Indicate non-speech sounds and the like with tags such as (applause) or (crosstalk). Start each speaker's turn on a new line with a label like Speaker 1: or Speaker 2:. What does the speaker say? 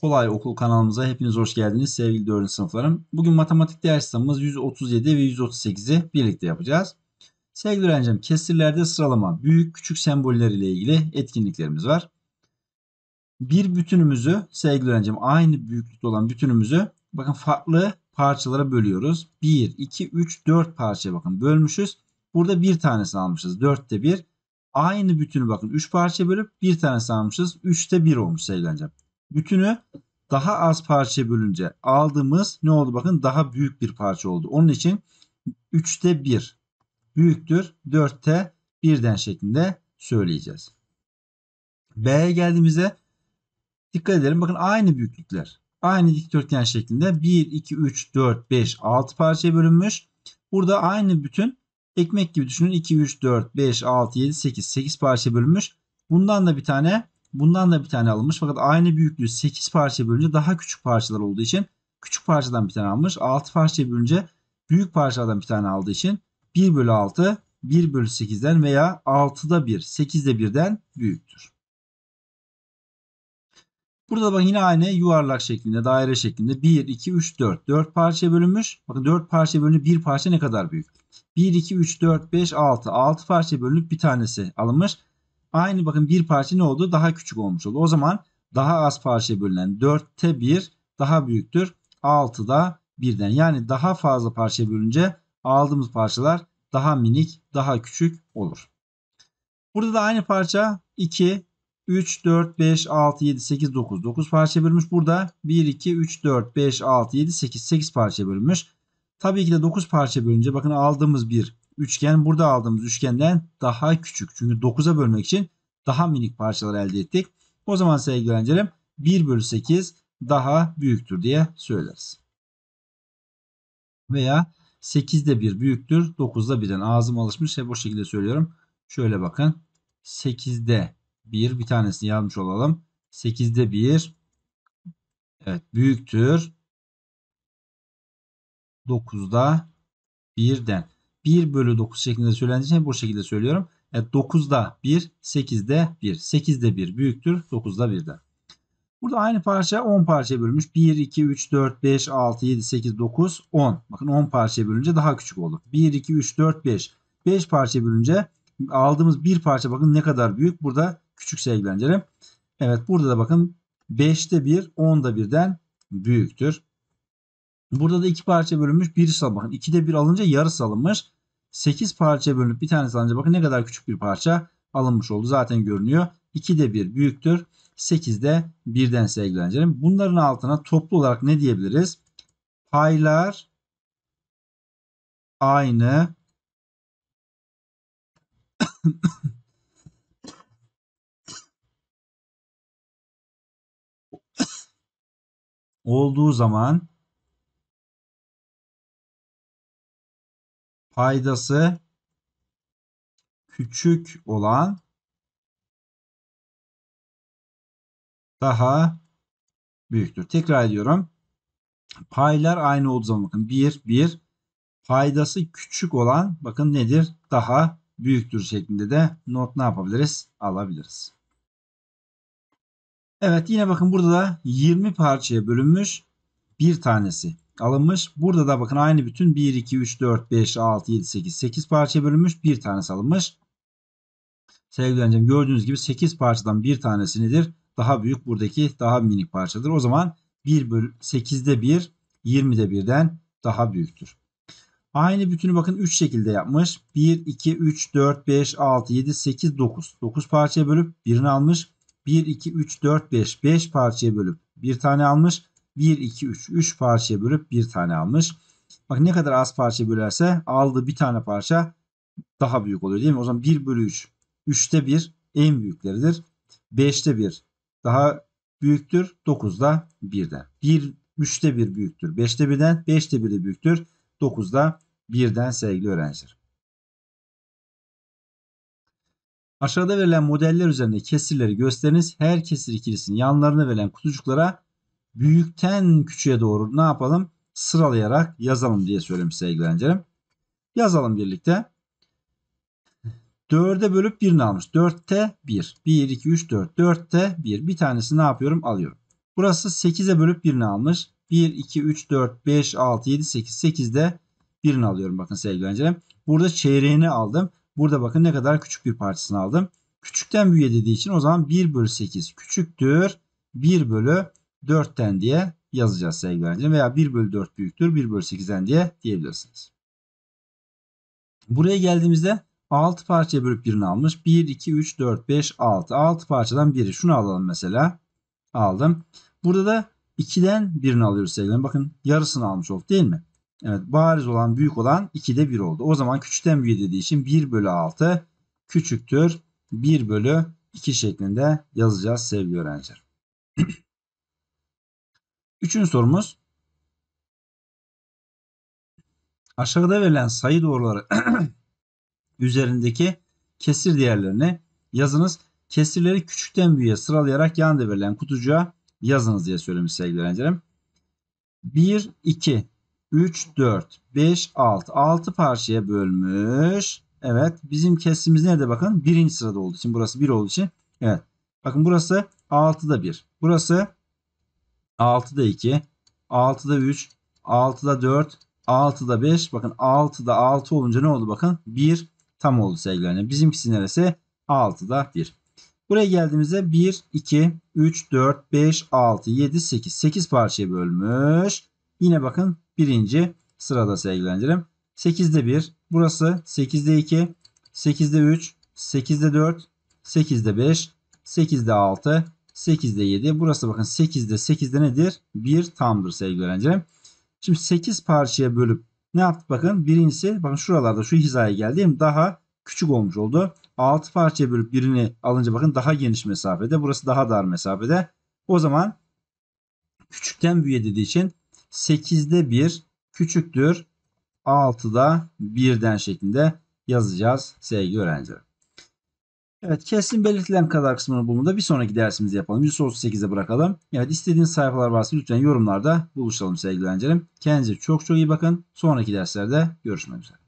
Speaker 1: Kolay Okul kanalımıza hepiniz hoş geldiniz sevgili 4. sınıflarım. Bugün matematik dersimiz 137 ve 138'i birlikte yapacağız. Sevgili öğrencim kesirlerde sıralama büyük küçük semboller ile ilgili etkinliklerimiz var. Bir bütünümüzü sevgili öğrencim aynı büyüklükte olan bütünümüzü bakın farklı parçalara bölüyoruz. 1, 2, 3, 4 parçaya bakın bölmüşüz. Burada bir tanesini almışız. 4'te 1 aynı bütünü bakın 3 parça bölüp bir tanesi almışız. 3'te 1 olmuş sevgili hocam. Bütünü daha az parça bölünce aldığımız ne oldu bakın daha büyük bir parça oldu. Onun için 3'te 1 büyüktür 4'te 1'den şeklinde söyleyeceğiz. B'ye geldiğimizde dikkat edelim bakın aynı büyüklükler. Aynı dikdörtgen şeklinde 1, 2, 3, 4, 5, 6 parçaya bölünmüş. Burada aynı bütün Ekmek gibi düşünün. 2, 3, 4, 5, 6, 7, 8. 8 parça bölünmüş. Bundan da bir tane bundan da bir tane alınmış. Fakat aynı büyüklüğü 8 parça bölünce daha küçük parçalar olduğu için küçük parçadan bir tane almış. 6 parça bölünce büyük parçadan bir tane aldığı için 1 bölü 6 1 bölü 8'den veya 6'da 1 8'de 1'den büyüktür. Burada bak yine aynı yuvarlak şeklinde daire şeklinde 1, 2, 3, 4. 4 parça bölünmüş. Bakın 4 parça bölünce 1 parça ne kadar büyüktür? 1, 2, 3, 4, 5, 6. 6 parça bölünüp bir tanesi alınmış. Aynı bakın bir parça ne oldu? Daha küçük olmuş oldu. O zaman daha az parçaya bölünen 4'te 1 daha büyüktür. 6'da 1'den. Yani daha fazla parçaya bölünce aldığımız parçalar daha minik, daha küçük olur. Burada da aynı parça 2, 3, 4, 5, 6, 7, 8, 9. 9 parça bölünmüş. Burada 1, 2, 3, 4, 5, 6, 7, 8. 8 parça bölünmüş. Tabii ki de 9 parça bölünce bakın aldığımız bir üçgen burada aldığımız üçgenden daha küçük. Çünkü 9'a bölmek için daha minik parçalar elde ettik. O zaman sevgili öğrencilerim 1 bölü 8 daha büyüktür diye söyleriz. Veya 8'de 1 büyüktür 9'da 1'den ağzım alışmış hep o şekilde söylüyorum. Şöyle bakın 8'de 1 bir tanesini yazmış olalım. 8'de 1 evet büyüktür 9'da 1'den. 1 bölü 9 şeklinde söylendiği için bu şekilde söylüyorum. Evet, 9'da 1, 8'de 1. 8'de 1 büyüktür 9'da 1'den. Burada aynı parça 10 parçaya bölünmüş. 1, 2, 3, 4, 5, 6, 7, 8, 9, 10. Bakın 10 parçaya bölünce daha küçük oldu. 1, 2, 3, 4, 5. 5 parçaya bölünce aldığımız bir parça bakın ne kadar büyük. Burada küçük sevgili Evet burada da bakın 5'te 1, 10'da 1'den büyüktür. Burada da iki parça bölünmüş bir sal. Bakın 2'de bir alınca yarısı alınmış. sekiz parça bölünüp bir tanesi alınca bakın ne kadar küçük bir parça alınmış oldu. Zaten görünüyor. 2'de bir büyüktür. 8'de 1'den sevgili öğrencilerim. Bunların altına toplu olarak ne diyebiliriz? Paylar aynı (coughs) olduğu zaman paydası küçük olan daha büyüktür. Tekrar ediyorum. Paylar aynı olduğu zaman bakın 1 1 paydası küçük olan bakın nedir? Daha büyüktür şeklinde de not ne yapabiliriz? Alabiliriz. Evet yine bakın burada da 20 parçaya bölünmüş bir tanesi alınmış. Burada da bakın aynı bütün 1, 2, 3, 4, 5, 6, 7, 8, 8 parçaya bölünmüş. Bir tanesi alınmış. Sevgili öğrencim gördüğünüz gibi 8 parçadan bir tanesi nedir? Daha büyük buradaki daha minik parçadır. O zaman 1 bölü 8'de 1 20'de 1'den daha büyüktür. Aynı bütünü bakın 3 şekilde yapmış. 1, 2, 3, 4, 5, 6, 7, 8, 9. 9 parçaya bölüp birini almış. 1, 2, 3, 4, 5. 5 parçaya bölüp bir tane almış. 1, 2, 3. 3 parçaya bölüp bir tane almış. Bak ne kadar az parça bölerse aldığı bir tane parça daha büyük oluyor değil mi? O zaman 1 bölü 3. 3'te 1 en büyükleridir. 5'te 1 daha büyüktür. 9'da 1'den. 1, 3'te 1 büyüktür. 5'te 1'den. 5'te 1 de büyüktür. 9'da 1'den sevgili öğrenciler. Aşağıda verilen modeller üzerinde kesirleri gösteriniz. Her kesir ikilisinin yanlarına verilen kutucuklara büyükten küçüğe doğru ne yapalım? Sıralayarak yazalım diye söylemiş sevgili öğrencilerim. Yazalım birlikte. 4'e bölüp 1'ini almış. 4'te 1. 1, 2, 3, 4. 4'te 1. Bir tanesini ne yapıyorum? Alıyorum. Burası 8'e bölüp 1'ini almış. 1, 2, 3, 4, 5, 6, 7, 8. 8'de 1'ini alıyorum bakın sevgili öğrencilerim. Burada çeyreğini aldım. Burada bakın ne kadar küçük bir parçasını aldım. Küçükten büyüye dediği için o zaman 1 bölü 8 küçüktür. 1 bölü 4'ten diye yazacağız sevgili öğrencilerim. Veya 1 bölü 4 büyüktür 1 bölü 8'den diye diyebilirsiniz. Buraya geldiğimizde 6 parçaya bölüp birini almış. 1, 2, 3, 4, 5, 6. 6 parçadan biri. Şunu alalım mesela. Aldım. Burada da 2'den birini alıyoruz sevgili Bakın yarısını almış olduk değil mi? Evet bariz olan büyük olan 2'de 1 oldu. O zaman küçükten büyüğe dediği için 1 bölü 6 küçüktür 1 bölü 2 şeklinde yazacağız sevgili öğrenciler. (clears throat) Üçüncü sorumuz. Aşağıda verilen sayı doğruları (clears throat) üzerindeki kesir değerlerini yazınız. Kesirleri küçükten büyüğe sıralayarak yanında verilen kutucuğa yazınız diye söylemiş sevgili öğrencilerim. 1, 2, 3, 4, 5, 6. 6 parçaya bölmüş. Evet bizim kesimiz nerede bakın? Birinci sırada olduğu için burası 1 olduğu için. Evet bakın burası 6'da 1. Burası 6'da 2, 6'da 3, 6'da 4, 6'da 5. Bakın 6'da 6 olunca ne oldu bakın? 1 tam oldu sevgilerine. Bizimkisi neresi? 6'da 1. Buraya geldiğimizde 1, 2, 3, 4, 5, 6, 7, 8. 8 parçaya bölmüş. Yine bakın birinci sırada sevgilendirim. 8'de 1. Burası 8'de 2, 8'de 3, 8'de 4, 8'de 5, 8'de 6, 8'de 7. Burası bakın 8'de 8'de nedir? 1 tamdır sevgili öğrencilerim. Şimdi 8 parçaya bölüp ne yaptık bakın? Birincisi bakın şuralarda şu hizaya geldiğim daha küçük olmuş oldu. 6 parçaya bölüp birini alınca bakın daha geniş mesafede. Burası daha dar mesafede. O zaman küçükten büyüğe dediği için 8'de 1 küçüktür 6'da 1'den şeklinde yazacağız sevgili öğrenciler. Evet kesin belirtilen kadar kısmını bulmada bir sonraki dersimizi yapalım. 138'e bırakalım. Evet istediğiniz sayfalar varsa lütfen yorumlarda buluşalım sevgili öğrencilerim. Kendinize çok çok iyi bakın. Sonraki derslerde görüşmek üzere.